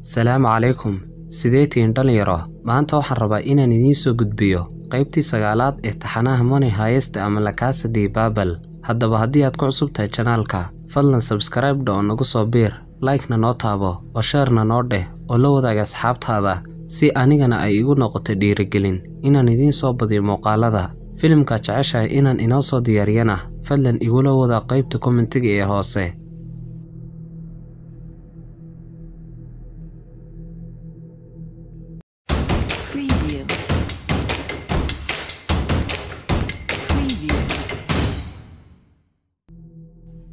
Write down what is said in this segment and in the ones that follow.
salaamu calaykum sideetiin dhalinyaro maanta waxaan rabaa inaan idiin soo gudbiyo qaybtii sagaalaad ee taxanaha money hayeste ama lakaasa dei baabal haddaba haddii aad ku cusub tahay janaalka fadlan sabskaraibdha oo nagu soo biir laykna noo taabo oo sheerna noo dheh oo la wadaaga asxaabtaada si anigana ay igu noqoto dhiirigelin inaan idiin soo badiyo muuqaalada filimkaad jeceshahay inaan inoo soo diyaariyana fadlan igula wadaa qaybta kommentiga ee hoose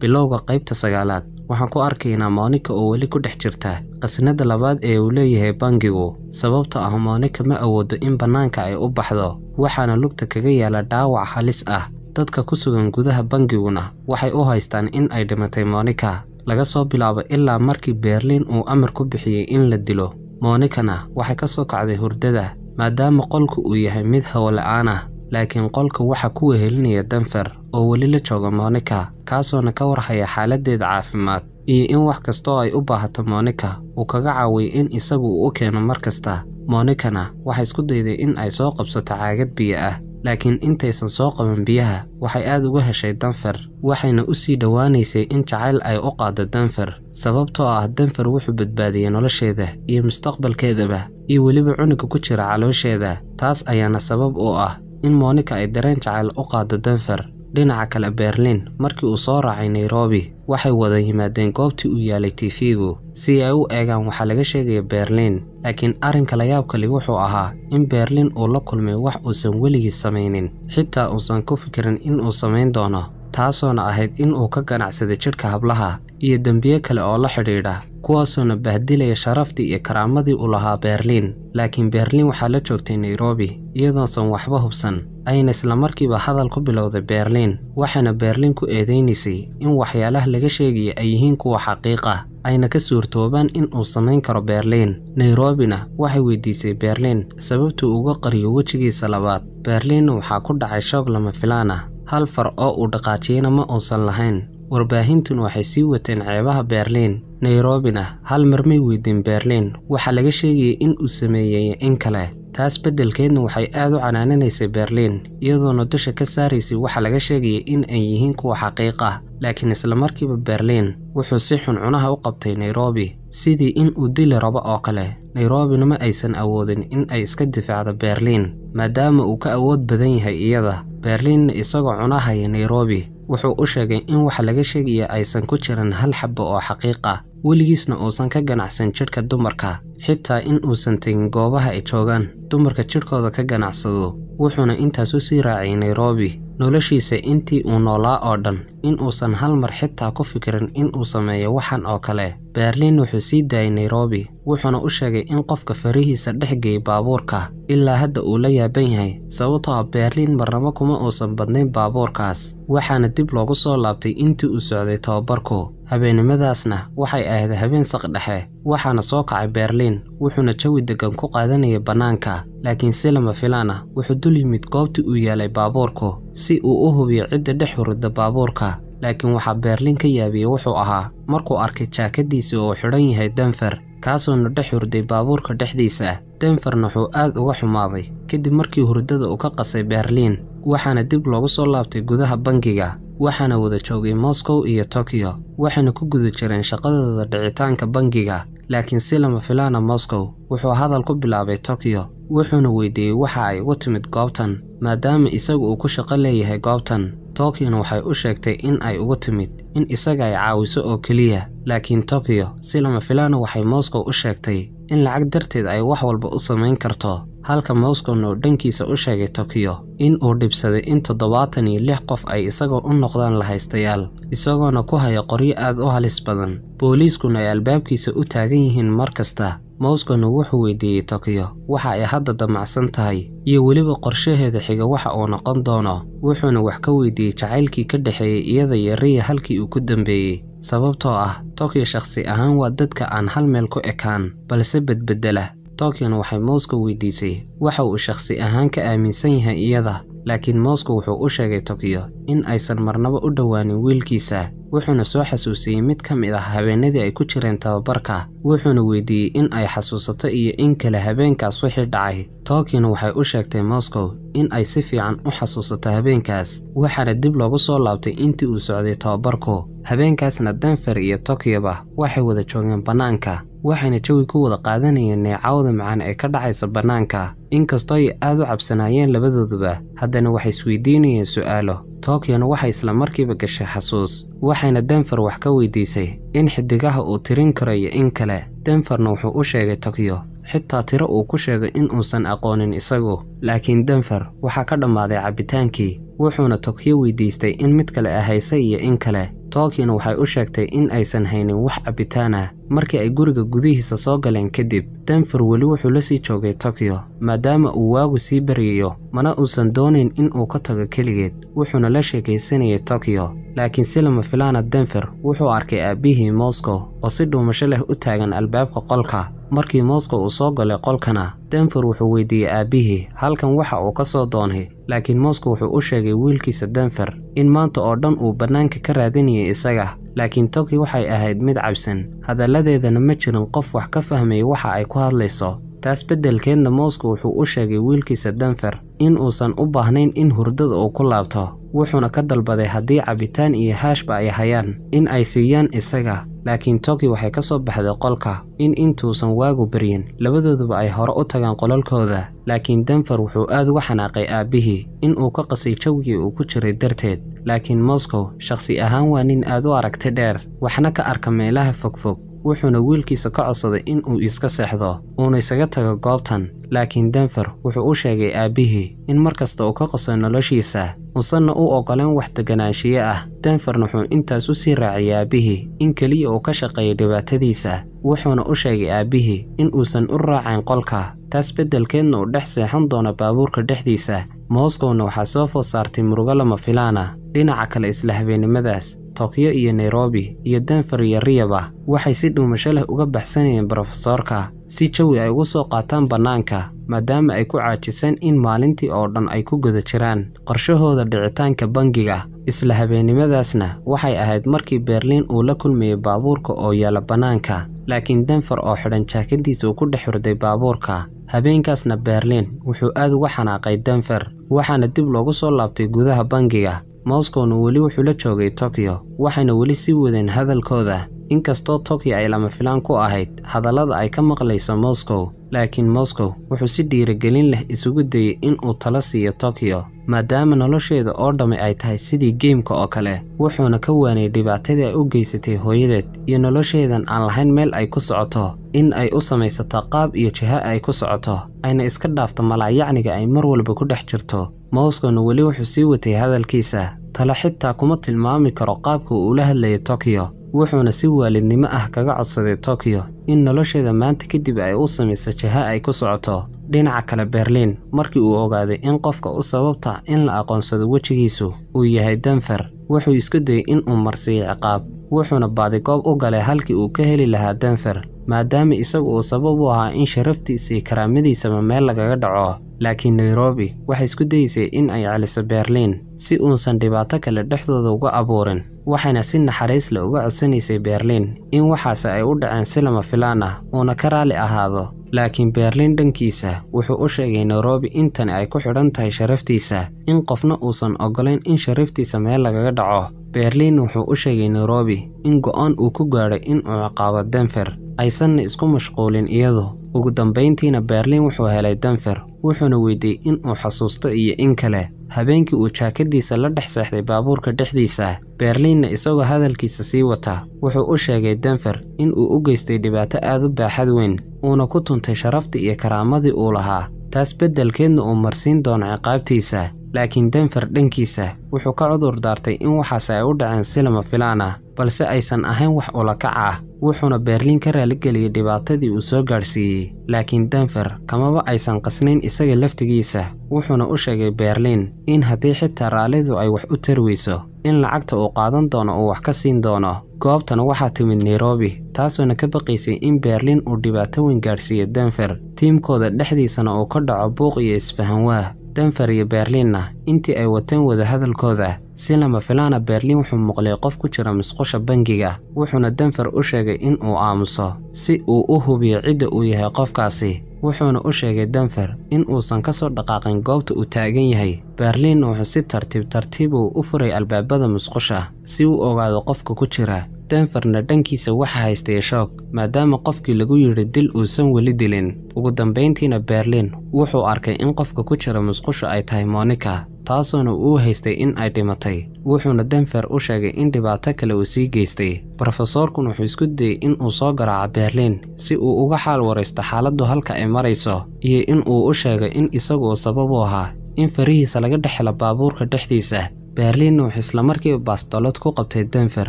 bilowga qaybta sagaalaad waxaan ku arkaynaa moonika oo weli ku dhex jirta qasnada labaad ee uu leeyahay bangigu sababta ah moonika ma awoodo in bannaanka ay u baxdo waxaana lugta kaga yaala dhaawac halis ah dadka ku sugan gudaha bangiguna waxay u haystaan in ay dhimatay moonika laga soo bilaabo ilaa markii berliin uu amar ku bixiyey in la dilo moonikana waxay ka soo kacday hurdada maadaama qolku uu yahay mid hawo aan ah laakiin qolka waxaa ku wehelinaya danfer oo weli la jooga moonika kaasoona ka warhaya xaaladeeda caafimaad iyo in wax kasta ay u baahato moonika uu kaga caawiyo in isagu uu u keeno mar kasta moonikana waxay isku dayday in ay soo qabsato caagad biyo ah laakiin intaysan soo qaban biyaha waxay aad uga heshay danfer waxayna u sii dhowaanaysay in jacayl ay u qaado danfer sababtoo ah danfer wuxuu badbaadiyey nolosheeda iyo mustaqbalkeedaba iyo weliba cunuga ku jira caloosheeda taas ayaana sabab u ah in moonika ay dareen jacayl u qaado danfer dhinaca kale berlin markii uu soo raacay nairobi waxay wada yimaadeen goobtii uu yaalay tifigu si ay u eegaan waxaa laga sheegaya berlin laakiin arrinka layaabkali wuxuu ahaa in berlin uu la kulmay wax uusan weligii samaynin xitaa uusan ku fikirin inuu samayn doono taasoona ahayd inuu ka ganacsaday jidhka hablaha iyo dembiye kale oo la xidhiidha kuwaasoona bahdilaya sharaftii iyo karaamadii uu lahaa berliin laakiin berliin waxaa la joogtay nairobi iyadoonsan waxba hubsan ayna islamarkiiba hadal ku bilowday berliin waxayna berliin ku eedaynaysay in waxyaalaha laga sheegaya ay yihiin kuwa xaqiiqa ayna ka suurtoobaan in uu samayn karo berliin nairobina waxay weydiisay berliin sababtuu uga qariyo wejigiisa labaad berliin waxaa ku dhacay shoog lama filaan ah hal far oo uu dhaqaajiyana ma uusan lahayn warbaahintuna waxay sii wateen ceebaha berliin nairobina hal mar may weydiin berliin waxaa laga sheegayay in uu sameeyey in kale Taas beddelkeedna waxay aad u canaanaysay berliin iyadoona dusha ka saaraysay waxa laga sheegayay in ay yihiin kuwa xaqiiq ah. Laakiin isla markiiba Berlin wuxuu si xun cunaha u qabtay Nairobi, sidii in uu dili rabo oo kale. Nairobina ma aysan awoodin in ay iska difaacdo berliin maadaama uu ka awood badan yahay iyada. berliinna isagoo cunahaya Nairobi, wuxuu u sheegay in waxa laga sheegaya aysan ku jirin hal xabo oo xaqiiq ah weligiisna uusan ka ganacsan jidhka dumarka xitaa in uusan tegin goobaha ay joogaan dumarka jidhkooda ka ganacsado wuxuuna intaasu sii raacay nairobi noloshiisa intii uu noolaa oo dhan in uusan hal mar xitaa ku fikirin in uu sameeyo waxan oo kale berliin wuxuu sii daayay nairobi wuxuuna u sheegay in qofka farihiisa dhex geeyay baabuurka ilaa hadda uu la yaaban yahay sababtoo ah berliin marnabo kuma uusan badnayn baabuurkaas waxaana dib loogu soo laabtay intii uu socday tababarku habeennimadaasna waxay ahayd habeen saq dhexe waxaana soo kacay berliin wuxuuna jawi deggan ku qaadanayay bannaanka laakiin si lama filaan ah wuxuu wuxuu yimid goobtii uu yaalay baabuurku si uu u hubiyo cidda dhex hurudda baabuurka laakiin waxaa beerlin ka yaabiyey wuxuu ahaa markuu arkay jaakadiisii oo xidhan yahay denfer kaasoona dhex hurday baabuurka dhexdiisa denferna wuxuu aad uga xumaaday kadib markii hurdada uu ka qasay berliin waxaana dib loogu soo laabtay gudaha bangiga waxaana wada joogay moscow iyo tokiyo waxayna ku guda jireen shaqadooda dhicitaanka bangiga laakiin si lama filaana ah moscow wuxuu hadal ku bilaabay tokiyo wuxuuna weydiiyey waxa ay uga timid goobtan maadaama isagu uu ku shaqo leeyahay goobtan tokiyona waxay u sheegtay in ay ugu timid in isaga ay caawiso oo keliya laakiin tokiyo si lama filaana ah waxay moscow u sheegtay in lacag darteed ay wax walba u samayn karto halka Moscow oo dhankiisa u sheegay tokiyo in uu dhibsaday in toddobaatan iyo lix qof ay isagoo u noqdaan la haystayaal isagoona ku haya qoryo aad u halis badan booliiskuna ay albaabkiisa u taagan yihiin mar kasta mowskana wuxuu weydiiyey tokiyo waxa ay hadda damacsan tahay iyo weliba qorshaheeda xiga waxa uu noqon doono wuxuuna wax ka weydiiyey jacaylkii ka dhexeeyey iyada iyo riya halkii uu ku dambeeyey sababtoo ah tokiyo shakhsi ahaan waa dadka aan hal meel ku ekaan balse bedbedela Tolkien waxay Moscow weydiisay waxa uu shakhsi ahaan ka aaminsan yahay iyada, laakiin Moscow wuxuu u sheegay tokiyo in aysan marnaba u dhowaanin wiilkiisa, wuxuuna soo xasuusiyey mid ka mid ah habeenadii ay ku jireen tababarka, wuxuuna weydiiyey in ay xasuusato iyo in kale habeenkaas wixii dhacay. Tolkien waxay u sheegtay Moscow in ay si fiican u xasuusato habeenkaas, waxaana dib loogu soo laabtay intii uu socday tababarku. Habeenkaasna denfer iyo tokiyoba waxay wada joogeen bannaanka waxayna jawi ku wada qaadanayeen neecaawda macaan ee ka dhacaysa bannaanka inkastoo ay aad u cabsanaayeen labadooduba haddana waxay isweydiinayeen su'aalo tokyona waxay isla markiiba gashay xasuus waxayna denfer wax ka weydiisay in xidigaha uu tirin karo iyo in kale denferna wuxuu u sheegay tokyo xitaa tiro uu ku sheegay in uusan aqoonin isagu laakiin denfer waxaa ka dhammaaday cabbitaankii wuxuuna tokyo weydiistay in mid kale ahaysay iyo in kale tokyon waxay u sheegtay in aysan haynin wax cabbitaan ah markii ay guriga gudihiisa soo galeen kadib denfer weli wuxuu la sii joogay tokiyo maadaama uu waagu sii baryayo mana uusan doonayn in uu ka tago keligeed wuxuuna la sheekaysanayay tokiyo laakiin si lama filaana ah, denfer wuxuu arkay aabbihii moscow oo si dhuumasho leh u taagan albaabka qolka markii moskow uu soo galay qolkana denfer wuxuu weydiiyey aabbihii halkan waxa uu ka soo doonay laakiin moscow wuxuu u sheegay wiilkiisa denfer in maanta oo dhan uu bannaanka ka raadinayay isaga laakiin toki waxay ahayd mid cabsan hadalla xaaladeedana ma jirin qof wax ka fahmaya waxa ay ku hadlayso taas beddelkeedna mowska wuxuu u sheegay wiilkiisa denfer in uusan u baahnayn in hurdada uu ku laabto wuxuuna ka dalbaday haddii cabitaan iyo haashba ay hayaan in ay siiyaan isaga laakiin toki waxay ka soo baxday qolka in intuusan waagu baryin labadooduba ay hore u tagaan qololkooda laakiin denfer wuxuu aad uga xanaaqay aabbihii in uu ka qasay jawigii uu ku jiray darteed laakiin moscow shakhsi ahaan waa nin aad u aragti dheer waxna ka arka meelaha fogfog wuxuuna wiilkiisa ka codsaday in uu iska seexdo uuna isaga tago goobtan laakiin denfer wuxuu u sheegay aabbihii in mar kasta uu ka qoso noloshiisa musanna u ogoleen wax deganaanshiye ah denferna wuxuu intaas u sii raacay aabbihii in keliya uu ka shaqeeyay dhibaatadiisa wuxuuna u sheegay aabbihii in uusan u raacayn qolka taas beddelkeedna uu dhex seexan doono baabuurka dhexdiisa moskowna waxaa soo foo saartay murugo lama filaana dhinaca kale isla habeennimadaas Tokyo iyo Nairobi, iyo denfer iyo Riyadh ah waxay si dhuumasho leh uga baxsanayeen Profesoorka si jawi ay ugu soo qaataan bannaanka maadaama ay ku caajiseen in maalintii oo dhan ay ku guda jiraan qorshahooda dhicitaanka bangiga isla habeennimadaasna waxay ahayd markii berliin uu la kulmayey baabuurka oo yaala bannaanka laakiin denfer oo xidhan jaakadiisa uu ku dhex hurday baabuurka habeenkaasna berliin wuxuu aad uga xanaaqay denfer waxaana dib loogu soo laabtay gudaha bangiga moscowna weli wuxuu la joogay tokiyo waxayna weli sii wadeen hadalkooda inkastoo tokyo ay lama filaan ku ahayd hadallada ay ka maqlayso moscow laakiin moscow wuxuu si dhiiragelin leh isugu dayey in uu tala siiyo tokyo maadaama nolosheeda oo dhammi ay tahay sidii geemka oo kale wuxuuna ka waanay dhibaatadii ay u geysatay hooyadeed iyo nolosheedan aan lahayn meel ay ku socoto in ay u samaysato qaab iyo jiha ay ku socoto ayna iska dhaafto malaayacniga ay mar walba ku dhex jirto moskowna weli wuxuu sii watay hadalkiisa talo xitaa kuma tilmaami karo qaabka uu ula hadlayo tokyo wuxuuna si waalidnimo ah kaga codsaday tokyo in nolosheeda maanta kadib ay u samayso jaha ay ku socoto dhinaca kale berliin markii uu ogaaday in qofka u sababta in la aqoonsado wejigiisu uu yahay denfer wuxuu isku dayey in uu marsiiyey ciqaab wuxuuna baadigoob u galay halkii uu ka heli lahaa denfer maadaama isagu uu sabab u ahaa in sharaftiisa iyo karaamadiisaba meel lagaga dhaco laakiin nairobi waxay isku dayeysay in ay celiso berliin si uusan dhibaato kale dhexdooda uga abuurin waxayna si naxariis leh uga codsanaysay berliin in waxaase ay u dhaceen si lama filaan ah uuna ka raalli ahaado laakiin berliin dhankiisa wuxuu u sheegay nairobi intani ay ku xidhan tahay sharaftiisa in qofna uusan ogolayn in sharaftiisa meel lagaga dhaco berliin wuxuu u sheegay nairobi in go'aan uu ku gaadhay uu ciqaabo denfer aysanna isku mashquulin iyadu ugu dambayntiina berlin wuxuu helay denfer wuxuuna weydiiyey uu xasuusto iyo in kale habeenkii uu jaakadiisa la dhex seexday baabuurka dhexdiisa berliinna isagoo hadalkiisa sii wata wuxuu u sheegay denfer in uu u geystay dhibaato aad u baaxad weyn uuna ku tuntay sharaftii iyo karaamadii uu lahaa taas beddelkeedna uu marsiin doono ciqaabtiisa laakiin denfer dhankiisa wuxuu ka cudur daartay in waxaas ay u dhaceen si lama filaan ah balse aysan ahayn wax ulakac ah wuxuuna berliin ka raaligeliyey dhibaatadii uu soo gaadhsiiyey laakiin denfer kamaba aysan qasnayn isaga laftigiisa wuxuuna u sheegay berliin in haddii xitaa raallidu ay wax u tarweyso in lacagta uu qaadan doono uu wax ka siin doono goobtan waxaa timid nairobi taasoona ka baqaysay in berliin uu dhibaato weyn gaadhsiiyo denfer tiimkooda dhexdiisana uu ka dhaco buuq iyo isfahan waah denfer iyo berliinna intii ay wateen wadahadalkooda ah, si lama filaana ah berliin wuxuu maqlay qof ku jira musqusha bangiga wuxuuna denfer u sheegay in uu aamuso si uu u hubiyo cidda uu yahay qofkaasi wuxuuna u sheegay denfer in uusan ka soo dhaqaaqin goobta uu taagan yahay berliinna wuxuu si tartiib tartiib uu u furay albaabada musqusha si uu ogaado qofka ku jira denferna dhankiisa waxa haystay shoog maadaama qofkii lagu yidhi dil uusan weli dilin ugu dambayntiina berlin wuxuu arkay in qofka ku jira musqusha ay tahay monika taasoona uu haystay in ay dhimatay wuxuuna denfer u sheegay in dhibaato kale uu sii geystay brofesoorkun wuxuu isku dayey in uu soo garaaco berlin si uu uga xaal waraysto xaaladdu halka ay marayso iyo in uu u sheegay in isagu uu sabab u ahaa in farihiisa laga dhexhelo baabuurka dhexdiisa berlin waxay islamarkiiba baastolad ku qabtay denfer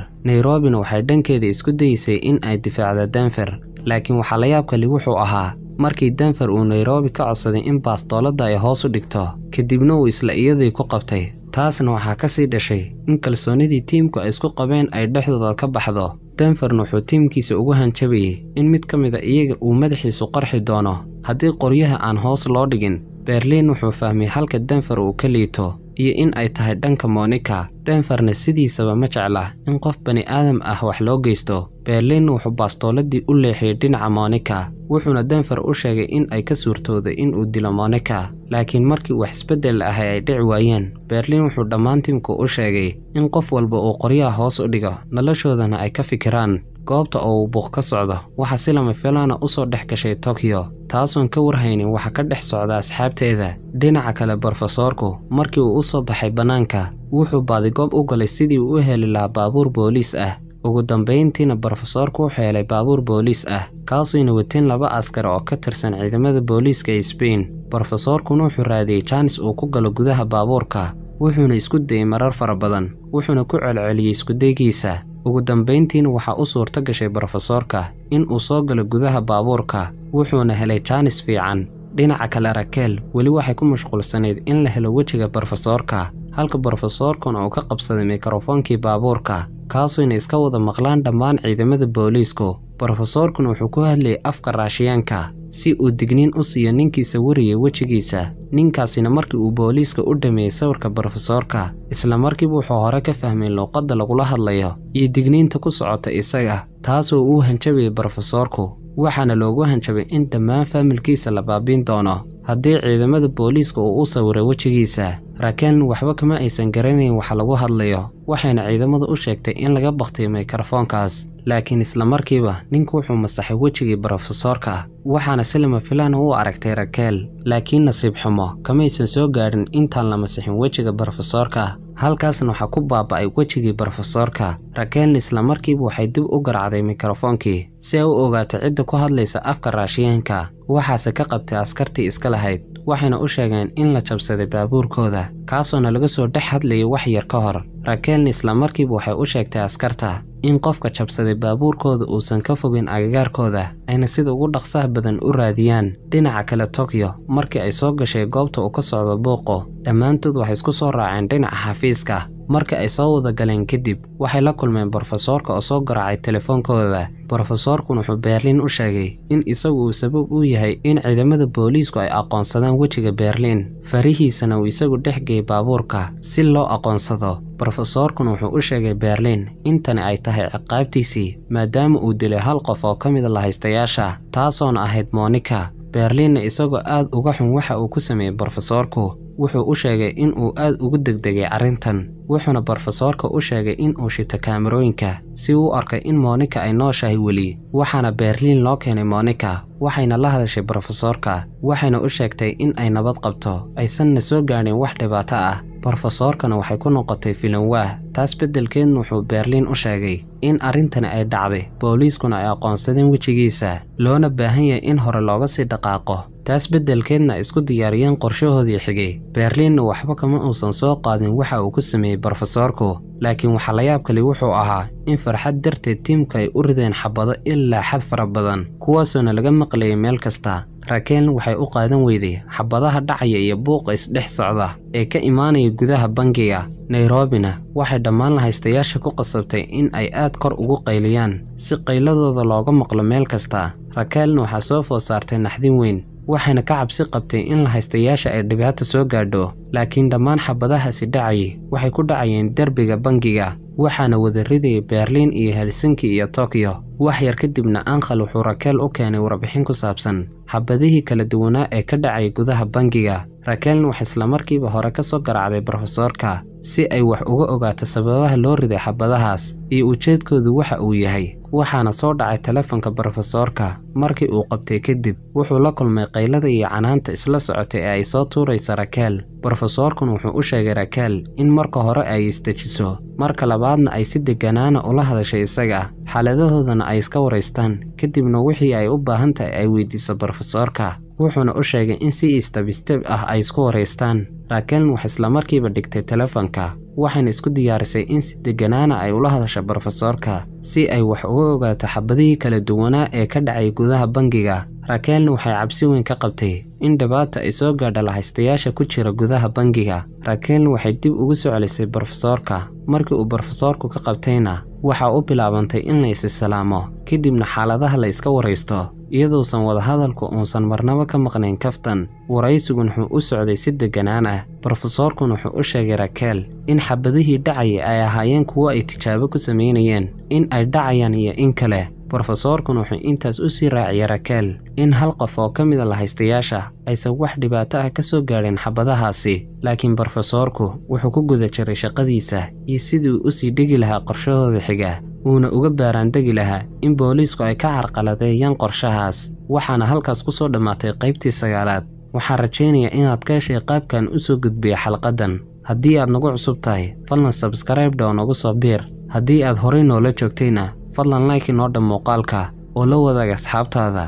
nairobina waxay dhankeeda isku dayeysay in ay difaacda denfer laakiin waxaa la yaab kali wuxuu ahaa markii denfer uu nairobi ka codsaday in baastoolada ay hoos u dhigto kadibna uu isla iyadii ku qabtay taasna waxaa ka sii dhashay in kalsoonidii tiimku ay isku qabeen ay dhexdooda ka baxdo denverna wuxuu tiimkiisa ugu hanjabayey in mid ka mid a ah iyaga uu madaxiisu qarxi doono haddii qoryaha aan hoos loo dhigin berliin wuxuu fahmay halka denfer uu ka liito iyo in ay tahay dhanka monica denfarna sidiisaba ma jecla in qof bani aadam ah wax loo geysto berlin wuxuu baastooladii u leexiyey dhinaca monica wuxuuna denfer u sheegay in ay ka suurtooday in uu dilo monica laakiin markii wax isbeddel ahay ay dhici waayeen berlin wuxuu dhammaan u sheegay in qof walba uu qoryaha hoos u dhigo noloshoodana ay ka fikiraan goobta oo uu buuq ka socdo waxaa si lama filaana ah u soo dhex gashay tokiyo taasoon ka warhaynin waxa ka dhex socda asxaabteeda dhinaca kale brofesoorku markii uu u soo baxay bannaanka wuxuu baadigoob u galay sidii uu u heli lahaa baabuur booliis ah ugu dambayntiina brofesoorku u xeelay baabuur booliis ah kaasuina watin laba askar oo ka tirsan ciidamada booliiska ee sbain brofesoorkuna wuxuu raadiyey jaanis uu ku galo gudaha baabuurka wuxuuna isku dayey marar fara badan wuxuuna ku celceliyey iskudaygiisa ugu dambayntiin waxaa u suurto gashay brofesoorka in uu soo galo gudaha baabuurka wuxuuna helay jaanis fiican dhinaca kale rakeel weli waxay ku mashquulsanayd in la helo wejiga brofesoorka halka brofesoorkuna uu ka qabsaday mikrofoonkii baabuurka kaasoo inay iska wada maqlaan dhammaan ciidamada booliisku brofesoorkuna wuxuu ku hadlayay afka raashiyaanka si uu digniin u siiyo ninkiisa wariyay wejigiisa ninkaasina markii uu booliiska u dhameeyey sawirka brofesoorka isla markiiba wuxuu hore ka fahmay luuqadda lagula hadlayo iyo digniinta ku socota isaga taasoo uu hanjabayay brofesoorku waxaana loogu hanjabay in dhammaan faamilkiisa la baabiin doono haddii ciidamada booliiska uu u sawiray wejigiisa raken waxba kama aysan garanayn wax lagu hadlayo waxayna ciidamadu u sheegtay in laga bakhtiyo mikrofoonkaas laakiin islamarkiiba ninku wuxuu masaxay wejigii brofesoorka waxaana si filaan u aragtay rakeel laakiin nasiib xumo kamaysan soo gaadhin intaan la masixin wejiga brofesoorka halkaasna waxaa ku baaba'ay wejigii brofesoorka rakeelna islamarkiiba waxay dib u garacday mikrofoonkii si ay u ogaato cidda ku hadlaysa afka raashiyeenka waxaase ka qabtay askartii iska lahayd waxayna u sheegeen in la jabsaday baabuurkooda kaasoona laga soo dhex hadlayay wax yar ka hor rakeen isla markiiba waxay u sheegtay askarta in qofka jabsaday baabuurkooda uusan ka fogin agagaarkooda ayna sida ugu dhaqsaha badan u raadiyaan dhinaca kale tokyo markii ay soo gashay goobta uu ka socdo booqo dhammaantood waxay isku soo raaceen dhinaca xafiiska markii ay soo wada galeen kadib waxay la kulmeen brofesoorka oo soo garaacay telefoonkooda brofesoorkuna wuxuu berliin u sheegay in isagu uu sabab u yahay in ciidamada booliisku ay aqoonsadaan wejiga berliin farihiisana uu isagu dhex geeyay baabuurka si loo aqoonsado brofesoorkuna wuxuu u sheegay berliin in tani ay tahay ciqaabtiisii maadaama uu dilay hal qof oo ka mida ah lahaystayaasha taasoona ahayd monika berliinna isagoo aad uga xun waxa uu ku sameeyey brofesoorku wuxuu u sheegay in uu aad ugu degdegay arrintan wuxuuna brofesoorka u sheegay in uu shito kaamarooyinka si uu arkay in moonika ay nooshahay weli waxaana berliin loo keenay moonika waxayna la hadashay brofesoorka waxayna u sheegtay in ay nabad qabto aysanna soo gaadhin wax dhibaato ah brofesoorkana waxay ku noqotay filanwaah taas beddelkeedna wuxuu berliin u sheegay in arrintani ay dhacday booliiskuna ay aqoonsadeen wejigiisa loona baahan yahay in hore looga sii dhaqaaqo taas beddelkeedna ay isku diyaariyeen qorshahoodii xigay berliinna waxba kama uusan soo qaadin waxa uu ku sameeyey brofesoorku laakiin waxaa la yaab wuxuu ahaa in farxad darteed tiimka ay u rideen xabado ilaa xad fara badan kuwaasoona laga maqlayay meel kasta raken waxay u qaadan weyday xabadaha dhacaya iyo buuqa isdhex socda ee ka imaanaya gudaha bangiga nairobina waxay dhammaan lahaystayaasha ku qasabtay in ay aad kor ugu qayliyaan si qayladooda looga maqlo meel kasta rakeelna waxaa soo foosaartay naxdin weyn waxayna ka cabsi qabtay in la haystayaasha ay dhibaato soo gaadho laakiin dhammaan xabadahaasi dhacayay waxay ku dhacayeen derbiga bangiga waxaana wada ridayay berliin iyo helsinki iyo tokiyo wax yar kadibna ankhal wuxuu rakeel u keenay warbixin ku saabsan xabadihii kala duwanaa ee ka dhacay gudaha bangiga rakeelna waxay islamarkiiba hore ka soo garacday brofesoorka si ay wax uga ogaato sababaha loo riday xabadahaas iyo ujeedkoodu waxa uu yahay waxaana soo dhacay telefonka brofesoorka markii uu qabtay kadib wuxuu la kulmay qaylada iyo canaanta isla socotay ee ay soo tuuraysa rakeel brofesoorkun wuxuu u sheegay rakeel in marka hore ay isdejiso marka labaadna ay si deganaana ula hadashay isaga xaaladahoodana ay iska waraystaan kadibna wixii ay u baahan tahay ay weydiiso brofesoorka wuxuuna u sheegay in si istebisteb ah ay isku waraystaan raakel wax islamarkiiba dhigtay teleefanka waxayna isku diyaarisay in si deganaana ay ula hadasha brofesoorka si ay wax uga ogaato xabadihii kala duwanaa ee ka dhacay gudaha bangiga raakeelna waxay cabsi weyn ka qabtay in dhabaata ay soo gaadha lahaystayaasha ku jira gudaha bangiga raakeelna waxay dib ugu soo celisay brofesoorka markii uu brofesoorku ka qabtayna waxaa u bilaabantay in la isi salaamo kadibna xaaladaha la iska waraysto iyadoosan wadahadalku uusan marnabo ka maqnayn kaftan waraysigun wuxuu u socday si degganaan ah brofesoorkun wuxuu u sheegay rakeel in xabadihii dhacayay ay ahaayeen kuwo ay tijaabo ku sameynayeen in ay dhacayaan iyo in kale brofesoorkuna wuxuu intaas u sii raaciyay rakaal in hal qof oo ka mida ah la haystayaasha aysan wax dhibaato ah ka soo gaadhin xabadahaasi laakiin brofesoorku wuxuu ku guda jiray shaqadiisa iyo sidii uu usii dhigi lahaa qorshahooda xiga wuuna uga baaraandegi lahaa in booliisku ay ka carqaladeeyaan qorshahaas waxaana halkaas ku soo dhammaatay qaybtii sagaalaad waxaan rajaynayaa inaad ka heshay qaabkan u soo gudbiya xalqaddan haddii aad nagu cusub tahay fallan sabskraibe dhaw nagu soo biir haddii aad horay noola joogtayna fadlan like noo dhab muuqaalka oo la wadaag asxaabtaada